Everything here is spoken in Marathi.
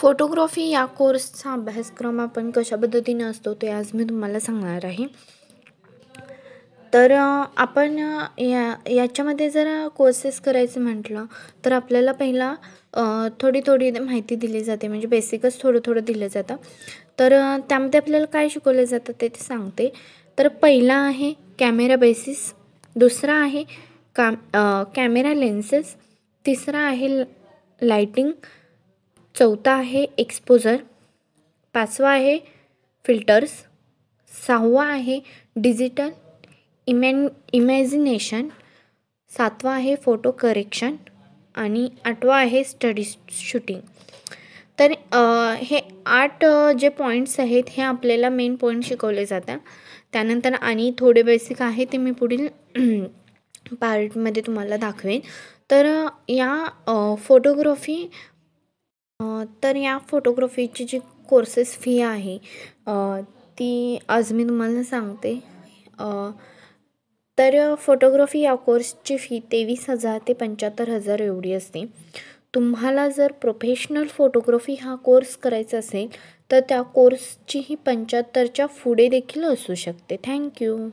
फोटोग्राफी या कोर्सचा अभ्यासक्रम आपण कशा पद्धतीने असतो ते आज मी तुम्हाला सांगणार आहे तर आपण या याच्यामध्ये जर कोर्सेस करायचं म्हटलं तर आपल्याला पहिला थोडी थोडी माहिती दिली जाते म्हणजे बेसिकच थोडं थोडं दिलं जातं तर त्यामध्ये आपल्याला काय शिकवलं जातं ते ते सांगते तर पहिला आहे कॅमेरा बेसिस दुसरा आहे काम कॅमेरा लेन्सेस तिसरा आहे लाईटिंग चौथा आहे एक्सपोजर पाचवा आहे फिल्टर्स सहावा आहे डिजिटल इमॅन इमॅजिनेशन सातवा आहे फोटो करेक्शन आणि आठवा आहे स्टडी शूटिंग तर हे आठ जे पॉईंट्स आहेत हे आपल्याला मेन पॉईंट शिकवले जातात त्यानंतर आणि थोडे बेसिक आहे ते मी पुढील पार्टमध्ये तुम्हाला दाखवेन तर या फोटोग्राफी तर या फोटोग्राफीची जी कोर्सेस फी आहे ती आज मी तुम्हाला सांगते तर फोटोग्राफी या कोर्सची फी तेवीस हजार ते पंच्याहत्तर हजार एवढी असते तुम्हाला जर प्रोफेशनल फोटोग्राफी हा कोर्स करायचा असेल तर त्या कोर्सची ही पंच्याहत्तरच्या पुढे देखील असू शकते थँक्यू